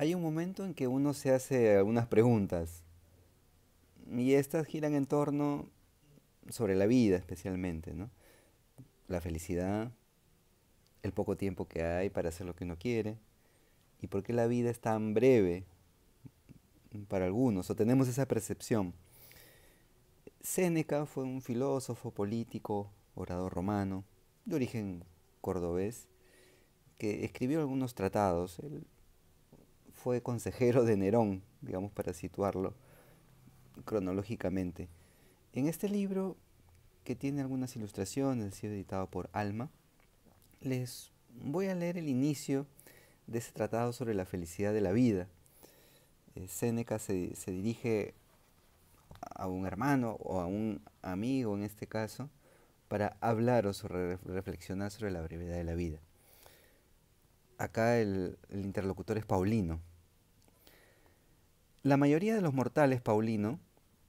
hay un momento en que uno se hace algunas preguntas y estas giran en torno sobre la vida especialmente, ¿no? La felicidad, el poco tiempo que hay para hacer lo que uno quiere y por qué la vida es tan breve para algunos o tenemos esa percepción. Séneca fue un filósofo, político, orador romano, de origen cordobés, que escribió algunos tratados fue consejero de Nerón, digamos, para situarlo cronológicamente. En este libro, que tiene algunas ilustraciones, ha sido editado por Alma, les voy a leer el inicio de ese tratado sobre la felicidad de la vida. Eh, Séneca se, dirige a un hermano o a un amigo en este caso para hablar o reflexionar sobre la brevedad de la vida. Acá el interlocutor es Paulino, la mayoría de los mortales, Paulino,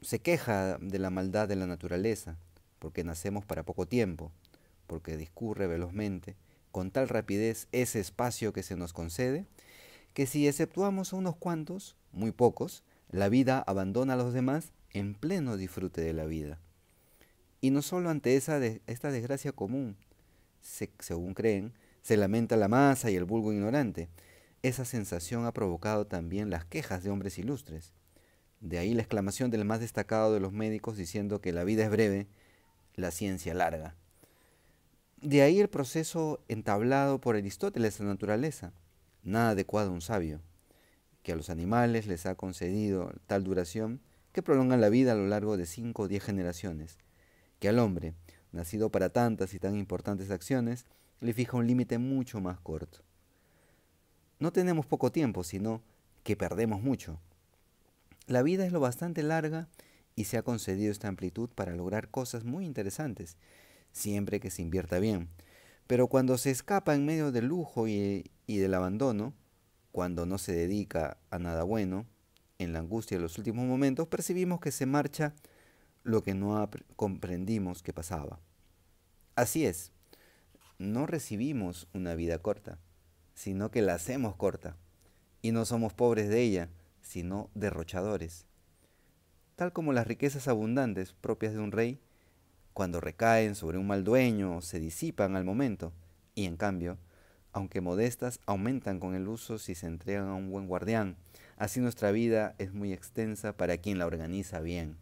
se queja de la maldad de la naturaleza, porque nacemos para poco tiempo, porque discurre velozmente, con tal rapidez ese espacio que se nos concede, que si exceptuamos a unos cuantos, muy pocos, la vida abandona a los demás en pleno disfrute de la vida. Y no solo ante esa esta desgracia común, según creen, se lamenta la masa y el vulgo ignorante, esa sensación ha provocado también las quejas de hombres ilustres. De ahí la exclamación del más destacado de los médicos diciendo que la vida es breve, la ciencia larga. De ahí el proceso entablado por Aristóteles en la naturaleza. Nada adecuado a un sabio, que a los animales les ha concedido tal duración que prolongan la vida a lo largo de cinco o diez generaciones, que al hombre, nacido para tantas y tan importantes acciones, le fija un límite mucho más corto no tenemos poco tiempo, sino que perdemos mucho. La vida es lo bastante larga y se ha concedido esta amplitud para lograr cosas muy interesantes, siempre que se invierta bien. Pero cuando se escapa en medio del lujo y, y del abandono, cuando no se dedica a nada bueno, en la angustia de los últimos momentos, percibimos que se marcha lo que no comprendimos que pasaba. Así es, no recibimos una vida corta sino que la hacemos corta, y no somos pobres de ella, sino derrochadores. Tal como las riquezas abundantes propias de un rey, cuando recaen sobre un mal dueño, se disipan al momento, y en cambio, aunque modestas, aumentan con el uso si se entregan a un buen guardián. Así nuestra vida es muy extensa para quien la organiza bien.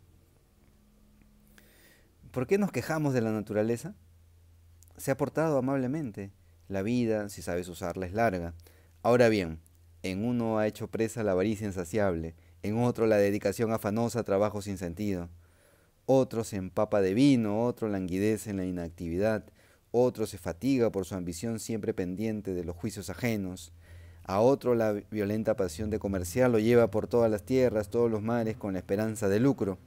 ¿Por qué nos quejamos de la naturaleza? Se ha portado amablemente, la vida, si sabes usarla, es larga. Ahora bien, en uno ha hecho presa la avaricia insaciable, en otro la dedicación afanosa a trabajo sin sentido. Otro se empapa de vino, otro languidece en la inactividad, otro se fatiga por su ambición siempre pendiente de los juicios ajenos. A otro la violenta pasión de comerciar lo lleva por todas las tierras, todos los mares, con la esperanza de lucro.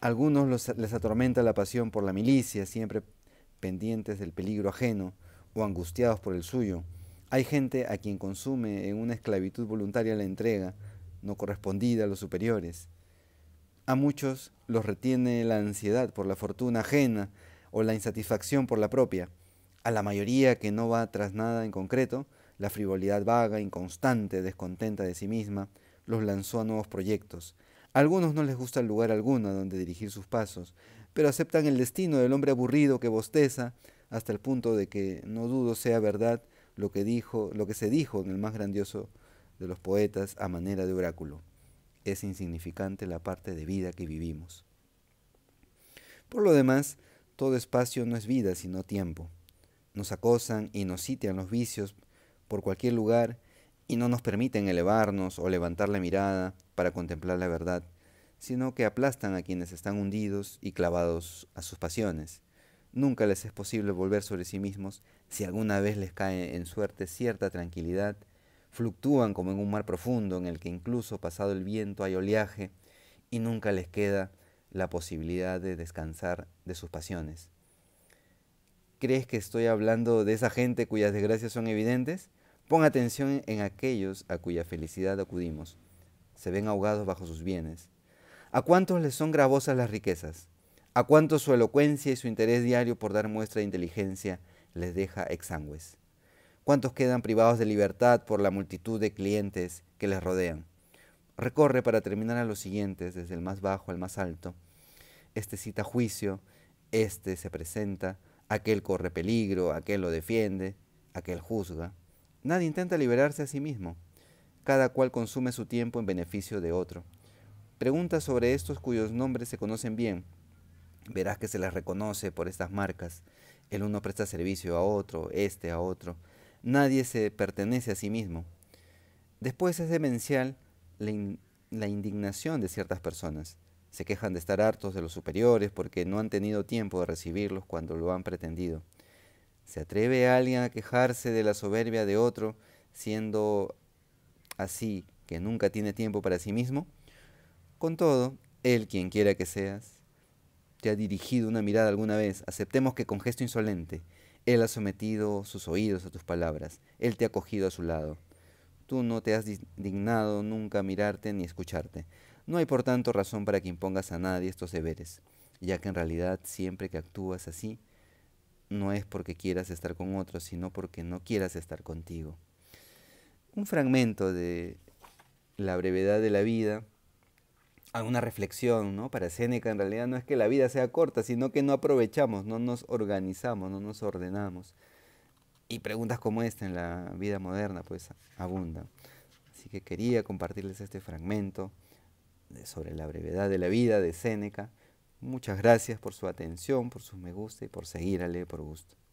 Algunos les atormenta la pasión por la milicia, siempre pendientes del peligro ajeno o angustiados por el suyo. Hay gente a quien consume en una esclavitud voluntaria la entrega, no correspondida a los superiores. A muchos los retiene la ansiedad por la fortuna ajena o la insatisfacción por la propia. A la mayoría que no va tras nada en concreto, la frivolidad vaga, inconstante, descontenta de sí misma, los lanzó a nuevos proyectos. A algunos no les gusta el lugar alguno donde dirigir sus pasos, pero aceptan el destino del hombre aburrido que bosteza, hasta el punto de que no dudo sea verdad lo que dijo, lo que se dijo en el más grandioso de los poetas a manera de oráculo. Es insignificante la parte de vida que vivimos. Por lo demás, todo espacio no es vida sino tiempo. Nos acosan y nos sitian los vicios por cualquier lugar y no nos permiten elevarnos o levantar la mirada para contemplar la verdad, sino que aplastan a quienes están hundidos y clavados a sus pasiones. Nunca les es posible volver sobre sí mismos si alguna vez les cae en suerte cierta tranquilidad. Fluctúan como en un mar profundo en el que incluso pasado el viento hay oleaje y nunca les queda la posibilidad de descansar de sus pasiones. ¿Crees que estoy hablando de esa gente cuyas desgracias son evidentes? Pon atención en aquellos a cuya felicidad acudimos. Se ven ahogados bajo sus bienes. ¿A cuántos les son gravosas las riquezas? a cuánto su elocuencia y su interés diario por dar muestra de inteligencia les deja exangües. Cuántos quedan privados de libertad por la multitud de clientes que les rodean. Recorre para terminar a los siguientes, desde el más bajo al más alto. Este cita juicio, este se presenta, aquel corre peligro, aquel lo defiende, aquel juzga. Nadie intenta liberarse a sí mismo. Cada cual consume su tiempo en beneficio de otro. Pregunta sobre estos cuyos nombres se conocen bien, verás que se las reconoce por estas marcas. El uno presta servicio a otro, este a otro. Nadie se pertenece a sí mismo. Después es demencial la, la indignación de ciertas personas. Se quejan de estar hartos de los superiores porque no han tenido tiempo de recibirlos cuando lo han pretendido. ¿Se atreve alguien a quejarse de la soberbia de otro siendo así que nunca tiene tiempo para sí mismo? Con todo, él quien quiera que seas, te ha dirigido una mirada alguna vez, aceptemos que con gesto insolente, Él ha sometido sus oídos a tus palabras, Él te ha cogido a su lado. Tú no te has dignado nunca mirarte ni escucharte. No hay por tanto razón para que impongas a nadie estos deberes, ya que en realidad siempre que actúas así, no es porque quieras estar con otros, sino porque no quieras estar contigo. Un fragmento de La brevedad de la vida Alguna una reflexión, ¿no? Para Seneca en realidad no es que la vida sea corta, sino que no aprovechamos, no nos organizamos, no nos ordenamos. Y preguntas como esta en la vida moderna pues abundan. Así que quería compartirles este fragmento sobre la brevedad de la vida de Séneca. Muchas gracias por su atención, por sus me gusta y por seguir a Leer por Gusto.